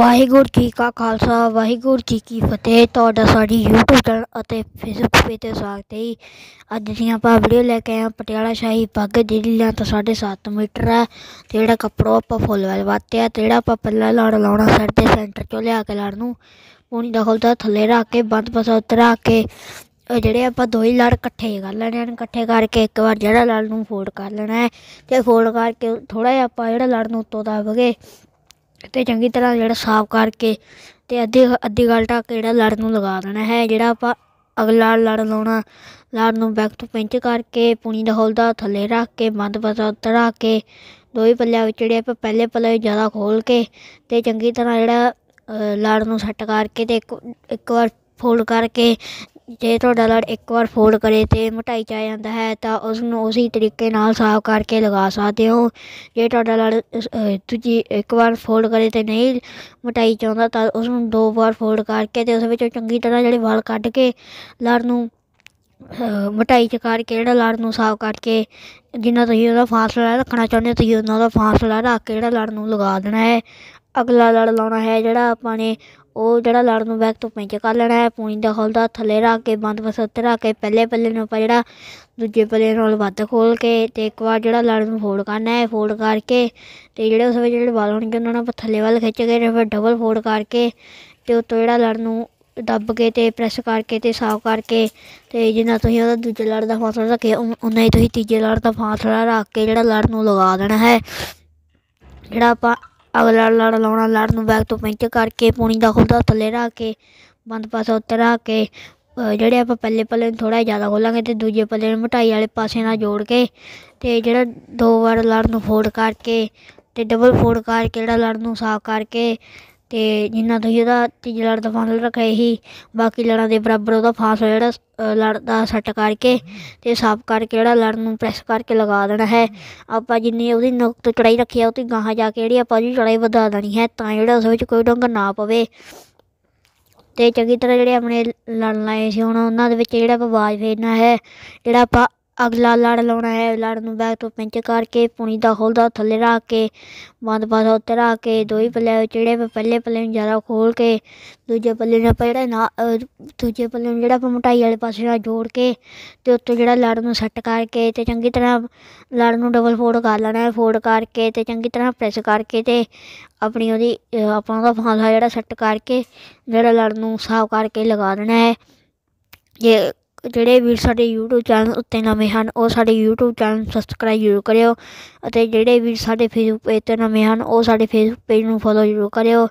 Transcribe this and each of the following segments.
ਵਾਹਿਗੁਰੂ ਜੀ ਕਾ ਖਾਲਸਾ ਵਾਹਿਗੁਰੂ ਜੀ ਕੀ ਫਤਿਹ ਤੁਹਾਡਾ ਸਾਡੀ YouTube ਚੈਨਲ ਅਤੇ Facebook ਪੇਜ ਤੇ ਸਵਾਗਤ ਹੈ ਅੱਜ ਅਸੀਂ ਆਪਾਂ ਵੀਡੀਓ ਲੈ ਕੇ ਆਏ ਪਟਿਆਲਾ ਸ਼ਾਹੀ ਪੱਗ ਲਾਂ ਤਾਂ 7.5 ਮੀਟਰ ਹੈ ਤੇ ਜਿਹੜਾ ਕੱਪੜਾ ਆਪਾਂ ਫੁੱਲ ਵਾਲ ਵਾਤਿਆ ਤੇ ਜਿਹੜਾ ਆਪਾਂ ਪੱਲਾ ਲਾੜ ਲਾਉਣਾ ਸਿਰ ਦੇ ਸੈਂਟਰ ਚੋਂ ਲਿਆ ਕੇ ਲਾਣ ਨੂੰ ਪੂਣੀ ਦਾ ਤਾਂ ਥੱਲੇ ਰੱਖ ਕੇ ਬੰਦ ਪਸਾ ਉਤਰਾ ਕੇ ਜਿਹੜੇ ਆਪਾਂ ਦੋਈ ਲੜ ਇਕੱਠੇ ਕਰ ਲੈਣੇ ਹਨ ਇਕੱਠੇ ਕਰਕੇ ਇੱਕ ਵਾਰ ਜਿਹੜਾ ਲੜ ਨੂੰ ਫੋਲਡ ਕਰ ਲੈਣਾ ਹੈ ਤੇ ਫੋਲਡ ਕਰਕੇ ਥੋੜਾ ਜਿਹਾ ਆਪਾਂ ਜਿਹੜਾ ਲੜ ਨੂੰ ਉੱਤੋਂ ਦਬਗੇ ਤੇ ਚੰਗੀ ਤਰ੍ਹਾਂ ਜਿਹੜਾ ਸਾਫ਼ ਕਰਕੇ ਤੇ ਅੱਧੀ ਅੱਧੀ ਗੱਲ ਢੱਕ ਜਿਹੜਾ ਲੜ ਨੂੰ ਲਗਾ ਦੇਣਾ ਹੈ ਜਿਹੜਾ ਆਪਾਂ ਅਗਲਾ ਲੜ ਲਾਉਣਾ ਲੜ ਨੂੰ ਬੈਕ ਤੋਂ ਪਿੰਚ ਕਰਕੇ ਪੂਣੀ ਦਾ ਹੌਲਦਾ ਥੱਲੇ ਰੱਖ ਕੇ ਬੰਦ ਬਸਾ ਤੜਾ ਕੇ ਦੋਈ ਪੱਲਿਆਂ ਵਿੱਚ ਜਿਹੜੇ ਆਪਾਂ ਪਹਿਲੇ ਪੱਲੇ ਜ਼ਿਆਦਾ ਖੋਲ ਕੇ ਤੇ ਚੰਗੀ ਤਰ੍ਹਾਂ ਜਿਹੜਾ ਲੜ ਨੂੰ ਸੈੱਟ ਕਰਕੇ ਤੇ ਇੱਕ ਇੱਕ ਵਾਰ ਫੋਲਡ ਕਰਕੇ ਜੇ ਤੁਹਾਡਾ ਲੜ ਇੱਕ ਵਾਰ ਫੋਲਡ ਕਰੇ ਤੇ ਮਟਾਈ ਚਾ ਜਾਂਦਾ ਹੈ ਤਾਂ ਉਸ ਨੂੰ ਉਸੇ ਤਰੀਕੇ ਨਾਲ ਸਾਫ਼ ਕਰਕੇ ਲਗਾ ਸਕਦੇ ਹੋ ਜੇ ਤੁਹਾਡਾ ਲੜ ਤੁਸੀਂ ਇੱਕ ਵਾਰ ਫੋਲਡ ਕਰੇ ਤੇ ਨਹੀਂ ਮਟਾਈ ਚਾਹੁੰਦਾ ਤਾਂ ਉਸ ਨੂੰ ਦੋ ਵਾਰ ਫੋਲਡ ਕਰਕੇ ਤੇ ਉਸ ਵਿੱਚੋਂ ਚੰਗੀ ਤਰ੍ਹਾਂ ਜਿਹੜੇ ਵਾਲ ਕੱਢ ਕੇ ਲੜ ਨੂੰ ਮਟਾਈ ਚ ਕਰਕੇ ਜਿਹੜਾ ਲੜ ਨੂੰ ਸਾਫ਼ ਕਰਕੇ ਜਿੰਨਾ ਤੁਸੀਂ ਉਹਦਾ ਫਾਸਲਾ ਰੱਖਣਾ ਚਾਹੁੰਦੇ ਤੁਸੀਂ ਉਹਨਾਂ ਦਾ ਫਾਸਲਾ ਰੱਖ ਕੇ ਜਿਹੜਾ ਲੜ ਨੂੰ ਲਗਾ ਦੇਣਾ ਹੈ ਅਗਲਾ ਲੜ ਲਾਉਣਾ ਹੈ ਜਿਹੜਾ ਆਪਾਂ ਨੇ ਉਹ ਜਿਹੜਾ ਲੜ ਨੂੰ ਬੈਕ ਤੋਂ ਪੈਂਚ ਕਰ ਲੈਣਾ ਹੈ ਪੂਣੀ ਦਾ ਹੌਲਦਾ ਥੱਲੇ ਰੱਖ ਕੇ ਬੰਦ ਬਸੱਤ ਰੱਖ ਕੇ ਪਹਿਲੇ ਪੱਲੇ ਨੂੰ ਆਪਾਂ ਜਿਹੜਾ ਦੂਜੇ ਪੱਲੇ ਨਾਲ ਵੱਧ ਖੋਲ ਕੇ ਤੇ ਇੱਕ ਵਾਰ ਜਿਹੜਾ ਲੜ ਨੂੰ ਫੋਲਡ ਕਰਨਾ ਹੈ ਫੋਲਡ ਕਰਕੇ ਤੇ ਜਿਹੜੇ ਉਸ ਵਿੱਚ ਜਿਹੜੇ ਵਾਲ ਹੋਣਗੇ ਉਹਨਾਂ ਨੂੰ ਆਪਾਂ ਥੱਲੇ ਵੱਲ ਖਿੱਚ ਕੇ ਫਿਰ ਡਬਲ ਫੋਲਡ ਕਰਕੇ ਤੇ ਉਤੋਂ ਜਿਹੜਾ ਲੜ ਨੂੰ ਦੱਬ ਕੇ ਤੇ ਪ੍ਰੈਸ ਕਰਕੇ ਤੇ ਸਾਫ ਕਰਕੇ ਤੇ ਜਿੰਨਾ ਤੁਸੀਂ ਉਹਦਾ ਦੂਜੇ ਲੜ ਦਾ ਫਾਸਲਾ ਰੱਖੇ ਉਨਾ ਹੀ ਤੁਸੀਂ ਤੀਜੇ ਲੜ ਦਾ ਫਾਸਲਾ ਰੱਖ ਕੇ ਜਿਹੜਾ ਲੜ ਨੂੰ ਲਗਾ ਦੇਣਾ ਹੈ ਜਿਹੜਾ ਆਪਾਂ ਅਗਲਾ ਲੜ ਲਾਉਣਾ ਲੜ ਨੂੰ ਬੈਕ ਤੋਂ ਪੈਂਚ ਕਰਕੇ ਪੂਣੀ ਦਾ ਖੁੱਲਦਾ ਥੱਲੇ ਰੱਖ ਕੇ ਬੰਦ ਪਾਸਾ ਉੱਤੇ ਰੱਖ ਕੇ ਜਿਹੜੇ ਆਪਾਂ ਪਹਿਲੇ ਪੱਲੇ ਨੂੰ ਥੋੜਾ ਜ਼ਿਆਦਾ ਖੋਲਾਂਗੇ ਤੇ ਦੂਜੇ ਪੱਲੇ ਨੂੰ ਮਟਾਈ ਵਾਲੇ ਪਾਸੇ ਨਾਲ ਜੋੜ ਕੇ ਤੇ ਜਿਹੜਾ ਦੋ ਵਾਰ ਲੜ ਨੂੰ ਫੋਲਡ ਕਰਕੇ ਤੇ ਡਬਲ ਫੋਲਡ ਕਰਕੇ ਜਿਹੜਾ ਲੜ ਨੂੰ ਸਾਫ਼ ਕਰਕੇ ਤੇ ਜਿੰਨਾ ਤੁਸੀਂ ਉਹਦਾ ਤੀਜੇ ਲੜਦਾ ਦਾ ਰੱਖਿਆ ਸੀ ਬਾਕੀ ਲੜਾਂ ਦੇ ਬਰਾਬਰ ਉਹਦਾ ਫਾਸਲਾ ਜਿਹੜਾ ਲੜਦਾ ਸੱਟ ਕਰਕੇ ਤੇ ਸਾਫ਼ ਕਰਕੇ ਜਿਹੜਾ ਲੜ ਨੂੰ ਪ੍ਰੈਸ ਕਰਕੇ ਲਗਾ ਦੇਣਾ ਹੈ ਆਪਾਂ ਜਿੰਨੀ ਉਹਦੀ ਨੁਕਤ ਚੜਾਈ ਰੱਖੀ ਆ ਉਹ ਤੇ ਗਾਹਾਂ ਜਾ ਕੇ ਜਿਹੜੀ ਆਪਾਂ ਉਹਦੀ ਚੜਾਈ ਵਧਾ ਦੇਣੀ ਹੈ ਤਾਂ ਜਿਹੜਾ ਉਸ ਵਿੱਚ ਕੋਈ ਡੰਗ ਨਾ ਪਵੇ ਤੇ ਚੰਗੀ ਤਰ੍ਹਾਂ ਜਿਹੜੇ ਆਪਣੇ ਲੜਨ ਲਾਏ ਸੀ ਹੁਣ ਉਹਨਾਂ ਦੇ ਵਿੱਚ ਜਿਹੜਾ ਆਪਾਂ ਆਵਾਜ਼ ਫੇਰਨਾ ਹੈ ਜਿਹੜਾ ਆਪਾਂ ਅਗਲਾ ਲੜ ਲਾਉਣਾ ਹੈ ਲੜ ਨੂੰ ਬੈਕ ਤੋਂ ਪਿੰਚ ਕਰਕੇ ਪੁਣੀ ਦਾ ਹੋਲਦਾ ਥੱਲੇ ਰੱਖ ਕੇ ਬੰਦ ਬੰਦ ਉੱਤੇ ਰੱਖ ਕੇ ਦੋਈ ਪੱਲੇ ਚਿਹੜੇ ਪੇ ਪੱਲੇ ਪੱਲੇ ਨੂੰ ਜ਼ਿਆਦਾ ਖੋਲ ਕੇ ਦੂਜੇ ਪੱਲੇ ਨੂੰ ਜਿਹੜਾ ਨਾ ਦੂਜੇ ਪੱਲੇ ਨੂੰ ਜਿਹੜਾ ਆਪਾਂ ਮਟਾਈ ਵਾਲੇ ਪਾਸੇ ਨਾਲ ਜੋੜ ਕੇ ਤੇ ਉੱਤੇ ਜਿਹੜਾ ਲੜ ਨੂੰ ਸੱਟ ਕਰਕੇ ਤੇ ਚੰਗੀ ਤਰ੍ਹਾਂ ਲੜ ਨੂੰ ਡਬਲ ਫੋਲਡ ਕਰ ਲੈਣਾ ਹੈ ਫੋਲਡ ਕਰਕੇ ਤੇ ਚੰਗੀ ਤਰ੍ਹਾਂ ਪ੍ਰੈਸ ਕਰਕੇ ਤੇ ਆਪਣੀ ਉਹਦੀ ਆਪਾਂ ਦਾ ਫਾਂਸਾ ਜਿਹੜਾ ਸੱਟ ਕਰਕੇ ਜਿਹੜਾ ਲੜ ਨੂੰ ਸਾਫ਼ ਕਰਕੇ ਲਗਾ ਦੇਣਾ ਹੈ ਜੇ ਜਿਹੜੇ ਵੀ ਸਾਡੇ YouTube ਚੈਨਲ ਉੱਤੇ ਨਵੇਂ ਹਨ ਉਹ ਸਾਡੇ YouTube ਚੈਨਲ ਸਬਸਕ੍ਰਾਈਬ ਜ਼ਰੂਰ ਕਰਿਓ ਅਤੇ ਜਿਹੜੇ ਵੀ ਸਾਡੇ Facebook ਪੇਜ ਤੇ ਨਵੇਂ ਹਨ ਉਹ ਸਾਡੇ Facebook ਪੇਜ ਨੂੰ ਫੋਲੋ ਜ਼ਰੂਰ ਕਰਿਓ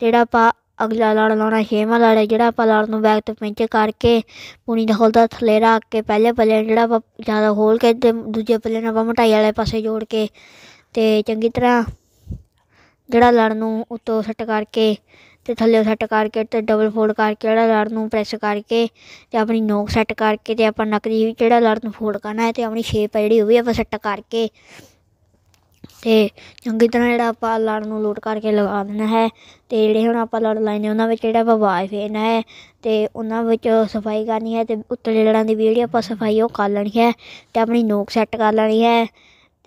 ਜਿਹੜਾ ਆਪਾਂ ਅਗਲਾ ਲੜ ਲਾਉਣਾ ਛੇਵਾਂ ਲੜ ਹੈ ਜਿਹੜਾ ਆਪਾਂ ਲੜ ਨੂੰ ਬੈਕ ਤੇ ਪਿੰਚ ਕਰਕੇ ਪੂਣੀ ਦਾ ਹੋਲਦਾ ਥੱਲੇ ਰੱਖ ਕੇ ਪਹਿਲੇ ਪਲੇ ਜਿਹੜਾ ਆਪਾਂ ਜ਼ਿਆਦਾ ਹੋਲ ਕੇ ਤੇ ਦੂਜੇ ਪਲੇ ਨਾਲ ਆਪਾਂ ਮਟਾਈ ਵਾਲੇ ਪਾਸੇ ਜੋੜ ਕੇ ਤੇ ਚੰਗੀ ਤਰ੍ਹਾਂ ਜਿਹੜਾ ਲੜ ਨੂੰ ਉਤੋਂ ਸੱਟ ਕਰਕੇ ਤੇ ਥੱਲੇ ਸੈੱਟ ਕਰਕੇ ਤੇ ਡਬਲ ਫੋਲਡ ਕਰਕੇ ਜਿਹੜਾ ਲੜ ਨੂੰ ਪ੍ਰੈਸ ਕਰਕੇ ਤੇ ਆਪਣੀ ਨੋਕ ਸੈੱਟ ਕਰਕੇ ਤੇ ਆਪਾਂ ਨੱਕ ਦੀ ਜਿਹੜਾ ਲੜ ਨੂੰ ਫੋਲਡ ਕਰਨਾ ਹੈ ਤੇ ਆਪਣੀ ਸ਼ੇਪ ਹੈ ਜਿਹੜੀ ਉਹ ਵੀ ਆਪਾਂ ਸੈੱਟ ਕਰਕੇ ਤੇ ਚੰਗੀ ਤਰ੍ਹਾਂ ਜਿਹੜਾ ਆਪਾਂ ਲੜ ਨੂੰ ਲੋਡ ਕਰਕੇ ਲਗਾ ਦੇਣਾ ਹੈ ਤੇ ਜਿਹੜੇ ਹੁਣ ਆਪਾਂ ਲੜ ਲਾਈਨੇ ਉਹਨਾਂ ਵਿੱਚ ਜਿਹੜਾ ਆਪਾਂ ਵਾਸ਼ ਫੇਰਨਾ ਹੈ ਤੇ ਉਹਨਾਂ ਵਿੱਚ ਸਫਾਈ ਕਰਨੀ ਹੈ ਤੇ ਉੱਤਲੇ ਲੜਾਂ ਦੀ ਵੀ ਜਿਹੜੀ ਆਪਾਂ ਸਫਾਈ ਉਹ ਕਰ ਲੈਣੀ ਹੈ ਤੇ ਆਪਣੀ ਨੋਕ ਸੈੱਟ ਕਰ ਲੈਣੀ ਹੈ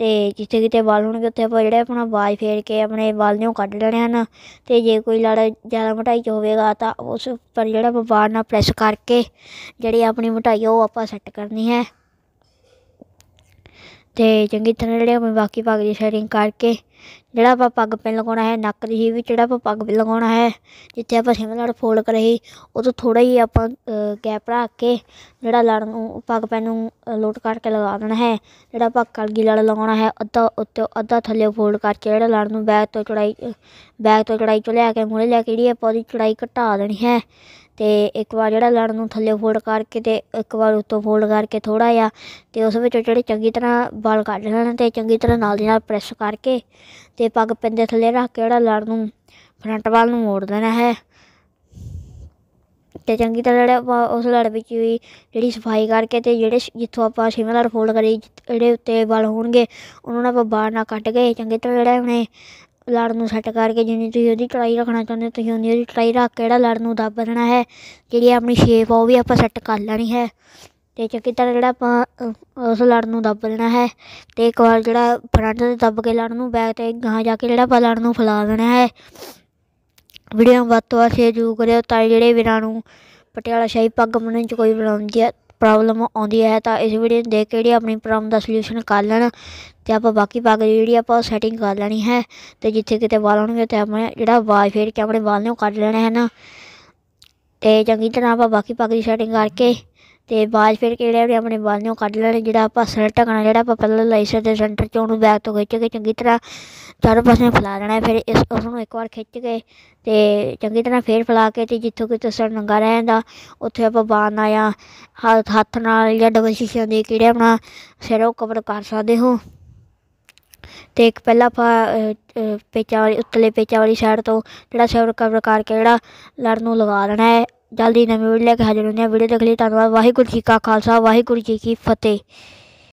ਤੇ ਜਿੱਥੇ ਕਿਤੇ ਵਾਲ ਹੋਣਗੇ ਉੱਥੇ ਆਪਾਂ ਜਿਹੜਾ ਆਪਣਾ ਬਾਜ ਫੇਰ ਕੇ ਆਪਣੇ ਵਾਲ ਨੂੰ ਕੱਢ ਲੈਣੇ ਹਨ ਤੇ ਜੇ ਕੋਈ ਲੜ ਜ਼ਿਆਦਾ ਮਟਾਈ ਚ ਹੋਵੇਗਾ ਤਾਂ ਉਸ ਪਰ ਜਿਹੜਾ ਆਪਾਂ ਨਾਲ ਪ੍ਰੈਸ ਕਰਕੇ ਜਿਹੜੀ ਆਪਣੀ ਮਟਾਈ ਉਹ ਆਪਾਂ ਸੈੱਟ ਕਰਨੀ ਹੈ ਤੇ ਚੰਗੀ ਤਰ੍ਹਾਂ ਜਿਹੜੇ ਆਪਣੇ ਬਾਕੀ ਭਾਗ ਦੀ ਸ਼ੇਰਿੰਗ ਕਰਕੇ ਜਿਹੜਾ ਆਪਾਂ ਪੱਗ ਪੈ ਲਗਾਉਣਾ ਹੈ ਨੱਕ ਦੀ ਹੀ ਵੀ ਜਿਹੜਾ ਆਪਾਂ ਪੱਗ ਪਿੰਨ ਲਗਾਉਣਾ ਹੈ ਜਿੱਥੇ ਆਪਾਂ ਸਿਮ ਨਾਲ ਫੋਲਡ ਕਰਾਈ ਉਹ ਤੋਂ ਥੋੜਾ ਹੀ ਆਪਾਂ ਗੈਪ ਰੱਖ ਕੇ ਜਿਹੜਾ ਲੜ ਨੂੰ ਪੱਗ ਪੈ ਨੂੰ ਲੋਟ ਕਰਕੇ ਲਗਾ ਦੇਣਾ ਹੈ ਜਿਹੜਾ ਆਪਾਂ ਕਲਗੀ ਲੜ ਲਗਾਉਣਾ ਹੈ ਅੱਧਾ ਉੱਤੇ ਅੱਧਾ ਥੱਲੇ ਫੋਲਡ ਕਰਕੇ ਜਿਹੜਾ ਲੜ ਨੂੰ ਬੈਕ ਤੋਂ ਚੜਾਈ ਬੈਕ ਤੋਂ ਚੜਾਈ ਚ ਲਿਆ ਕੇ ਮੂਹਰੇ ਲੈ ਕੇ ਜਿਹੜੀ ਆਪਾਂ ਉਹਦੀ ਚੜਾਈ ਘਟਾ ਦੇਣੀ ਹੈ ਤੇ ਇੱਕ ਵਾਰ ਜਿਹੜਾ ਲੜ ਨੂੰ ਥੱਲੇ ਫੋਲਡ ਕਰਕੇ ਤੇ ਇੱਕ ਵਾਰ ਉੱਤੋਂ ਫੋਲਡ ਕਰਕੇ ਥੋੜਾ ਜਿਹਾ ਤੇ ਉਸ ਵਿੱਚੋਂ ਜਿਹੜੇ ਚੰਗੀ ਤਰ੍ਹਾਂ ਵਾਲ ਕੱਢ ਲੈਣ ਤੇ ਚੰਗੀ ਤਰ੍ਹਾਂ ਨਾਲ ਦੀ ਨਾਲ ਪ੍ਰੈਸ ਕਰਕੇ ਤੇ ਪੱਗ ਪਿੰਦੇ ਥੱਲੇ ਰੱਖ ਕੇ ਜਿਹੜਾ ਲੜ ਨੂੰ ਫਰੰਟ ਵਾਲ ਨੂੰ ਮੋੜ ਦੇਣਾ ਹੈ ਤੇ ਚੰਗੀ ਤਰ੍ਹਾਂ ਜਿਹੜਾ ਉਸ ਲੜ ਵਿੱਚ ਵੀ ਜਿਹੜੀ ਸਫਾਈ ਕਰਕੇ ਤੇ ਜਿਹੜੇ ਜਿੱਥੋਂ ਆਪਾਂ ਸ਼ਿਮਲ ਲੜ ਫੋਲਡ ਕਰੀ ਜਿਹੜੇ ਉੱਤੇ ਵਾਲ ਹੋਣਗੇ ਉਹਨਾਂ ਨੂੰ ਆਪਾਂ ਬਾਹਰ ਨਾ ਕੱਟ ਕੇ ਚੰਗੀ ਤਰ੍ਹਾਂ ਜਿਹੜਾ ਉਹਨੇ ਲੜ ਨੂੰ ਸੈੱਟ ਕਰਕੇ ਜਿੰਨੀ ਤੁਸੀਂ ਉਹਦੀ ਚੜਾਈ ਰੱਖਣਾ ਚਾਹੁੰਦੇ ਹੋ ਤੁਸੀਂ ਉਹਦੀ ਉਹਦੀ ਚੜਾਈ ਰੱਖ ਕੇ ਜਿਹੜਾ ਲੜ ਨੂੰ ਦੱਬ ਦੇਣਾ ਹੈ ਜਿਹੜੀ ਆਪਣੀ ਸ਼ੇਪ ਆ ਉਹ ਵੀ ਆਪਾਂ ਸੈੱਟ ਕਰ ਲੈਣੀ ਹੈ ਤੇ ਚੱਕੀ ਤਰ੍ਹਾਂ ਜਿਹੜਾ ਆਪਾਂ ਉਸ ਲੜ ਨੂੰ ਦੱਬ ਲੈਣਾ ਹੈ ਤੇ ਇੱਕ ਵਾਰ ਜਿਹੜਾ ਫਰੰਟ ਤੇ ਦੱਬ ਕੇ ਲੜ ਨੂੰ ਬੈਕ ਤੇ ਗਾਂ ਜਾ ਕੇ ਜਿਹੜਾ ਆਪਾਂ ਲੜ ਨੂੰ ਫਲਾ ਦੇਣਾ ਹੈ ਵੀਡੀਓ ਵੱਧ ਤੋਂ ਜੂ ਕਰਿਓ ਤਾਂ ਜਿਹੜੇ ਵੀਰਾਂ ਨੂੰ ਪਟਿਆਲਾ ਸ਼ਾਹੀ ਪੱਗ ਬੰਨਣ 'ਚ ਕੋਈ ਬਣਾਉਂਦੀ ਆ ਪ੍ਰੋਬਲਮ ਆਉਂਦੀ ਹੈ ਤਾਂ ਇਸ ਵੀਡੀਓ ਨੂੰ ਦੇਖ ਕੇ ਜਿਹੜੀ ਆਪਣੀ ਪ੍ਰੋਬਲਮ ਦਾ ਸੋਲੂਸ਼ਨ ਕਰ ਲੈਣਾ ਤੇ ਆਪਾਂ ਬਾਕੀ ਪੱਗ ਜਿਹੜੀ ਆਪਾਂ ਸੈਟਿੰਗ ਕਰ ਲੈਣੀ ਹੈ ਤੇ ਜਿੱਥੇ ਕਿਤੇ ਵਾਲ ਹੋਣਗੇ ਤੇ ਆਪਾਂ ਜਿਹੜਾ ਵਾਲ ਫੇਰ ਕੇ ਆਪਣੇ ਵਾਲ ਨੂੰ ਕੱਢ ਲੈਣਾ ਹੈ ਨਾ ਤੇ ਚੰਗੀ ਤਰ੍ਹਾਂ ਆਪਾਂ ਬਾਕੀ ਪਾਗ ਦੀ ਸੈਟਿੰਗ ਕਰਕੇ ਤੇ ਬਾਅਦ ਫਿਰ ਕਿਹੜੇ ਆਪਣੇ ਆਪਣੇ ਵਾਲ ਨੂੰ ਕੱਢ ਲੈਣੇ ਜਿਹੜਾ ਆਪਾਂ ਸਰ ਟਕਣਾ ਜਿਹੜਾ ਆਪਾਂ ਪਹਿਲਾਂ ਲਾਈ ਦੇ ਸੈਂਟਰ ਚੋਂ ਉਹਨੂੰ ਬੈਕ ਤੋਂ ਖਿੱਚ ਕੇ ਚੰਗੀ ਤਰ੍ਹਾਂ ਚਾਰੋਂ ਪਾਸੇ ਫਲਾ ਲੈਣਾ ਦੇਣਾ ਫਿਰ ਇਸ ਉਸ ਨੂੰ ਇੱਕ ਵਾਰ ਖਿੱਚ ਕੇ ਤੇ ਚੰਗੀ ਤਰ੍ਹਾਂ ਫੇਰ ਫਲਾ ਕੇ ਤੇ ਜਿੱਥੋਂ ਕਿਤੇ ਸਰ ਨੰਗਾ ਰਹਿੰਦਾ ਉੱਥੇ ਆਪਾਂ ਬਾਣ ਆ ਹੱਥ ਹੱਥ ਨਾਲ ਜਾਂ ਡਬਲ ਸ਼ੀਸ਼ੇ ਦੇ ਕਿਹੜੇ ਆਪਣਾ ਸਿਰ ਉਹ ਕਵਰ ਕਰ ਸਕਦੇ ਹੋ ਤੇ ਇੱਕ ਪਹਿਲਾਂ ਆਪਾਂ ਪੇਚਾ ਵਾਲੀ ਉੱਤਲੇ ਪੇਚਾ ਵਾਲੀ ਸਾਈਡ ਤੋਂ ਜਿਹੜਾ ਸਿਰ ਕਵਰ ਕਰਕੇ ਜਿਹੜਾ ਲੜ ਨੂੰ ਲਗਾ ਲੈਣਾ ਹੈ ਜਲਦੀ ਨਵੀਂ ਵੀਡੀਓ ਲੈ ਕੇ ਹਾਜ਼ਰ ਹੁੰਦੇ ਹਾਂ ਵੀਡੀਓ ਦੇਖ ਲਈ ਧੰਨਵਾਦ ਵਾਹਿਗੁਰੂ ਜੀ ਕਾ ਖਾਲਸਾ ਵਾਹਿਗੁਰੂ ਜੀ ਕੀ ਫਤਿਹ